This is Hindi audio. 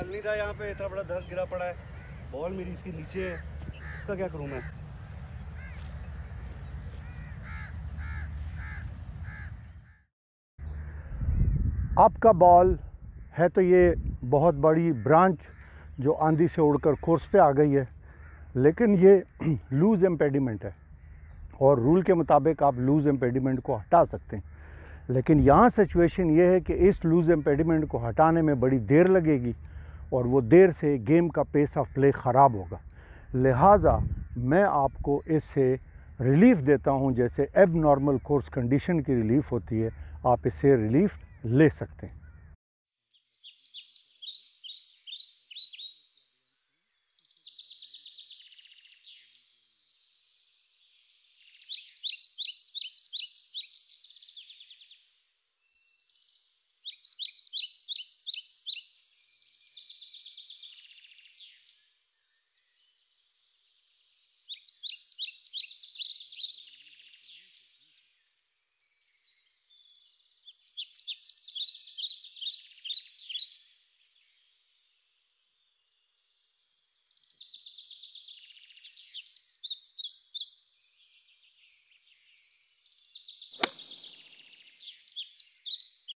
कल नहीं था यहाँ पे इतना बड़ा दर्द गिरा पड़ा है बॉल मेरी इसके नीचे है इसका क्या करूँ मैं आपका बॉल है तो ये बहुत बड़ी ब्रांच जो आंधी से उड़कर कोर्स पे आ गई है लेकिन ये लूज़ एम्पेडिमेंट है और रूल के मुताबिक आप लूज़ एम्पेडिमेंट को हटा सकते हैं लेकिन यहाँ सिचुएशन ये है कि इस लूज़ एम्पेडिमेंट को हटाने में बड़ी देर लगेगी और वो देर से गेम का पेस ऑफ प्ले ख़राब होगा लिहाजा मैं आपको इससे रिलीफ़ देता हूँ जैसे एब नॉर्मल कोर्स कंडीशन की रिलीफ़ होती है आप इससे रिलीफ़ ले सकते हैं